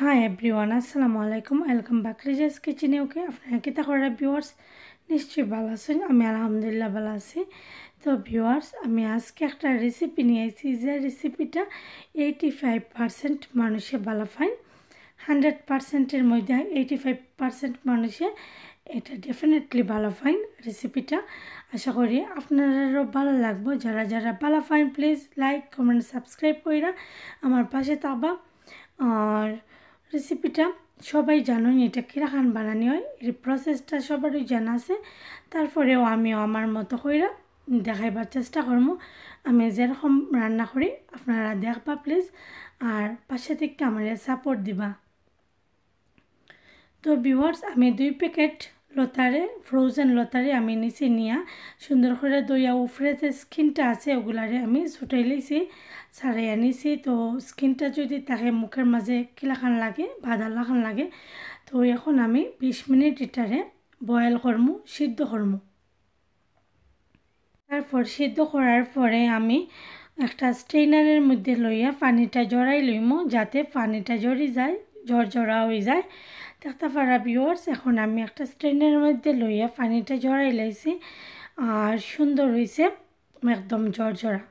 Hi everyone আসসালামু আলাইকুম welcome back রিজার্স কিচেনে ওকে আপনার কি তা করা ভিউয়ার্স নিশ্চয়ই ভালো আছেন আমি আলহামদুলিল্লাহ ভালো আছি তো ভিউয়ার্স আমি আজকে একটা রেসিপি নিয়ে এসেছি যে রেসিপিটা এইটি ফাইভ পারসেন্ট মানুষে ভালো ফাইন হান্ড্রেড পারসেন্টের মধ্যে এইটি ফাইভ পারসেন্ট মানুষে এটা ডেফিনেটলি ভালো ফাইন রেসিপিটা আশা করি আপনারও ভালো লাগবো যারা যারা ভালো fine please like comment subscribe কইরা আমার পাশে তাবা আর রেসিপিটা সবাই জানেন এটা কীরকম বানানি হয় এর প্রসেসটা সবারই জানা আছে তারপরেও আমিও আমার মতো কইরা দেখাইবার চেষ্টা করবো আমি যেরকম রান্না করি আপনারা দেখবা প্লিজ আর পাশে থেকে আমার সাপোর্ট দিবা তো ভিউয়ার্স আমি দুই প্যাকেট লতারে ফ্রোজেন লতারে আমি নিচে নিয়া সুন্দর করে দইয়া উফরে যে স্কিনটা আছে ওগুলারে আমি ছুটাই লিছি সারাই আনিছি তো স্কিনটা যদি তাকে মুখের মাঝে কিলাখান লাগে ভাদাল্লাখান লাগে তো এখন আমি বিশ মিনিট ইটারে বয়েল করমু সিদ্ধ করমু তারপর সিদ্ধ করার পরে আমি একটা স্ট্রেইনারের মধ্যে লইয়া পানিটা জড়াই লইমু যাতে পানিটা জড়ি যায় জড়া হয়ে যায় তাতাফারা বিওয়ার্স এখন আমি একটা স্ট্যান্ডের মধ্যে লইয়া পানিটা জড়াই লাইছি আর সুন্দর হয়েছে একদম জড়জড়া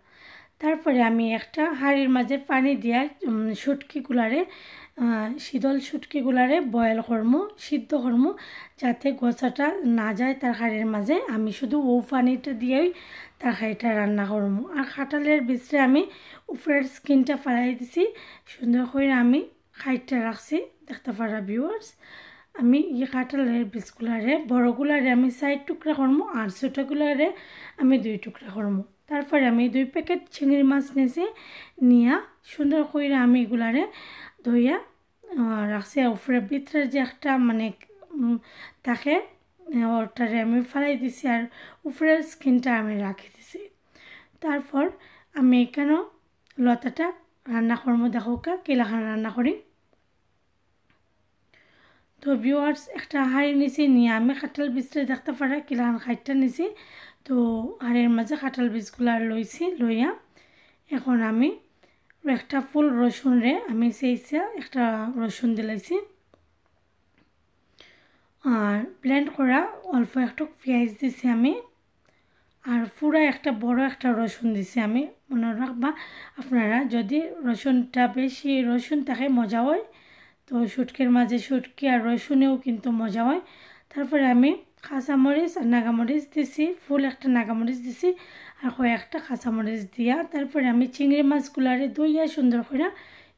তারপরে আমি একটা হাড়ির মাঝে পানি দিয়া শুটকিগুলারে শীতল কুলারে বয়েল করমু সিদ্ধ করমু যাতে গোছাটা না যায় তার হাড়ির মাঝে আমি শুধু ও পানিটা দিয়েই তার হাড়িটা রান্না করমু আর খাটালের বিচরে আমি উপরের স্কিনটা ফেলাই দিছি সুন্দর করে আমি হাইটটা রাখছি দেখতে পারা ভিউয়ার্স আমি ই কাঁঠালের বীজগুলারে বড়গুলারে আমি সাইড টুকরা করমু আর ছোটগুলারে আমি দুই টুকরা করমু তারপরে আমি দুই প্যাকেট চিংড়ি মাছ নিয়েছি নিয়া সুন্দর করে আমি এগুলারে ধইয়া রাখছি উপরে ভিতরে যে একটা মানে থাকে ওটারে আমি ফেলাই দিছি আর উপরের স্কিনটা আমি রাখি দিছি তারপর আমি এখানেও লতাটা রান্না করবো দেখো কিলাখান রান্না করি তো ভিওয়ার্স একটা হাড়ি নিছি নিয়ে আমি কাঁঠাল বীজটা দেখতে পারা কিলান খাইটটা নিছি তো হাড়ির মাঝে কাঁঠাল বীজগুলা লইছি লইয়া এখন আমি একটা ফুল রসুন রে আমি সেইসা একটা রসুন দিলাইছি আর ব্লেন্ড করা অল্প একটু পেঁয়াজ দিছি আমি আর পুরা একটা বড় একটা রসুন দিছি আমি মনে রাখবা আপনারা যদি রসুনটা বেশি রসুন থাকে মজা হয় তো শুটকের মাঝে শুটকি আর রসুনেও কিন্তু মজা হয় তারপরে আমি কাঁচামরিচ আর নাগামরিচ দিছি ফুল একটা নাগামরিচ দিছি আর কয়েকটা কাঁচামরিচ দিয়া তারপরে আমি চিংড়ি মাছগুলারে দইয়া সুন্দর করে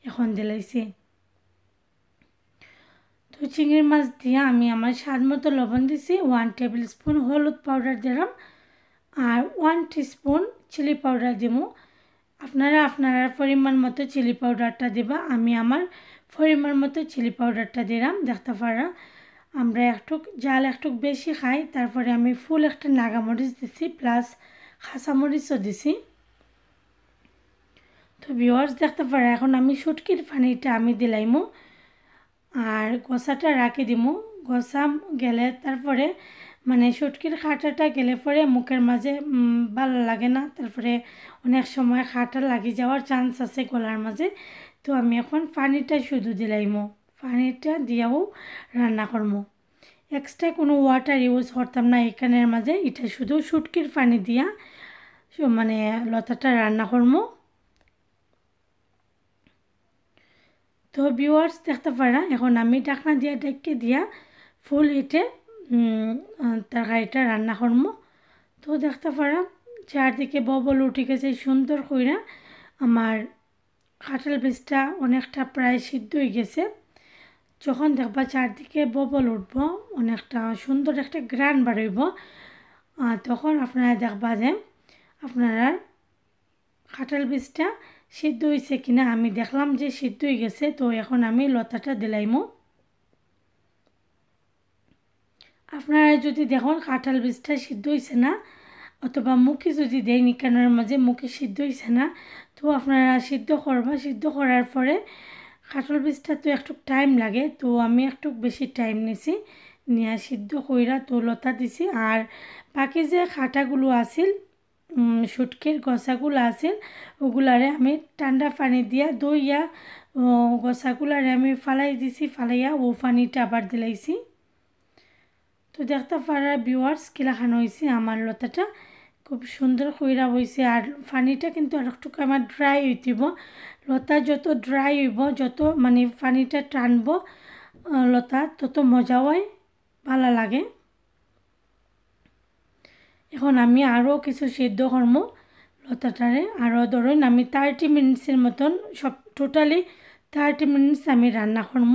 এখন দিলাইছি তো চিংড়ি মাছ দিয়া আমি আমার স্বাদ মতো লবণ দিছি ওয়ান টেবিল স্পুন হলুদ পাউডার দিলাম আর ওয়ান স্পুন চিলি পাউডার দিব আপনারা আপনারা পরিমাণ মতো চিলি পাউডারটা দিবা আমি আমার পরিমাণ মতো চিলি পাউডারটা দিলাম দেখতে পারা আমরা একটু জাল একটু বেশি খাই তারপরে আমি ফুল একটা নাগামরিচ দিছি প্লাস খাসামরিচও দিছি তো ভিওয়ার্স দেখতে পারা এখন আমি সুটকির পানিটা আমি দিলাইমু আর গোসাটা রাখি দিমু গোসা গেলে তারপরে মানে শুটকির খাটাটা গেলে পরে মুখের মাঝে ভালো লাগে না তারপরে অনেক সময় খাটা লাগি যাওয়ার চান্স আছে গলার মাঝে তো আমি এখন পানিটা শুধু দিলাইমো পানিটা দিয়াও রান্না করবো এক্সট্রা কোনো ওয়াটার ইউজ করতাম না এখানের মাঝে এটা শুধু শুটকির পানি দিয়া মানে লতাটা রান্না করবো তো ভিউয়ার্স দেখতে পারা এখন আমি ডাকনা দিয়া ডেকে দিয়া ফুল হিটে তরকারিটা রান্না করম তো দেখতে পারা চারদিকে ববল উঠে গেছে সুন্দর কইরা আমার কাঁঠাল বীজটা অনেকটা প্রায় সিদ্ধ হয়ে গেছে যখন দেখবা চারদিকে ববল উঠব অনেকটা সুন্দর একটা গ্রান বাড়াইব তখন আপনারা দেখবা যে আপনারা কাঁঠাল বীজটা সিদ্ধ হয়েছে কিনা আমি দেখলাম যে সিদ্ধ হয়ে গেছে তো এখন আমি লতাটা দিলাইমো আপনারা যদি দেখুন কাঁঠাল বীজটা সিদ্ধ হয়েছে না অথবা মুখে যদি দেয় কেনার মাঝে মুখে সিদ্ধ হয়েছে না তো আপনারা সিদ্ধ করবা সিদ্ধ করার পরে কাঁঠাল বীজটা তো একটু টাইম লাগে তো আমি একটু বেশি টাইম নিছি নিয়ে সিদ্ধ কইরা তো লতা দিছি আর বাকি যে খাটাগুলো আছিল সুটকির গসাগুলো আছিল ওগুলারে আমি ঠান্ডা পানি দিয়া দইয়া গসাগুলারে আমি ফালাই দিছি ফালাইয়া ও পানিটা আবার দিলাইছি তো দেখতে পারা ভিওয়ার্স কিলাখান হয়েছে আমার লতাটা খুব সুন্দর খুঁড়া হয়েছে আর ফানিটা কিন্তু আর একটু আমার ড্রাই হইতিব লতা যত ড্রাই হইব যত মানে ফানিটা টানব লতা তত মজাও হয় ভালো লাগে এখন আমি আরও কিছু সেদ্ধ কর্ম লতাটারে আরও ধরুন আমি থার্টি মিনিটসের মতন সব টোটালি থার্টি মিনিটস আমি রান্না কর্ম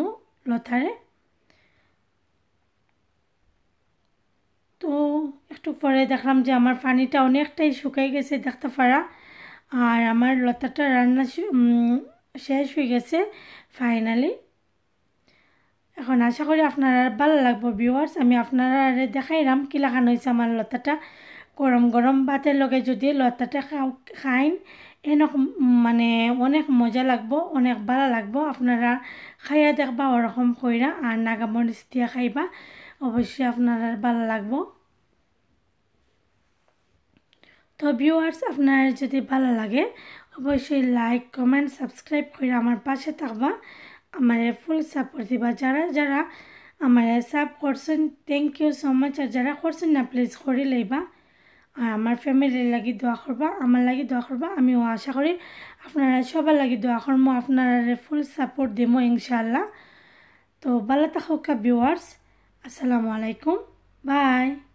লতারে তো একটু পরে দেখলাম যে আমার পানিটা অনেকটাই শুকাই গেছে দেখতে পারা আর আমার লতাটা রান্না শেষ হয়ে গেছে ফাইনালি এখন আশা করি আপনারা ভালো লাগবো ভিউয়ার্স আমি আপনারা দেখাইলাম কি লাগানো হয়েছে আমার লতাটা গরম গরম ভাতের লগে যদি লতাটা খাও খাইন এনেক মানে অনেক মজা লাগবো অনেক ভালো লাগবো আপনারা খাইয়া দেখবা ওরকম কইরা আর নাগামরিচ দিয়া খাইবা অবশ্যই আপনারা ভালো লাগবো তো ভিউয়ার্স আপনার যদি ভালো লাগে অবশ্যই লাইক কমেন্ট সাবস্ক্রাইব করে আমার পাশে থাকবা আমার ফুল সাপোর্ট দিবা যারা যারা আমার সাপ করছেন থ্যাংক ইউ সো মাচ আর যারা করছেন না প্লিজ করে লইবা আর আমার ফ্যামিলির লাগি দোয়া করবা আমার লাগি দোয়া করবা আমিও আশা করি আপনারা সবার লাগি দোয়া করবো আপনারা ফুল সাপোর্ট দিব ইনশাল্লাহ তো ভালো থাকুক ভিউয়ার্স ¡Asalamu alaikum! Bye.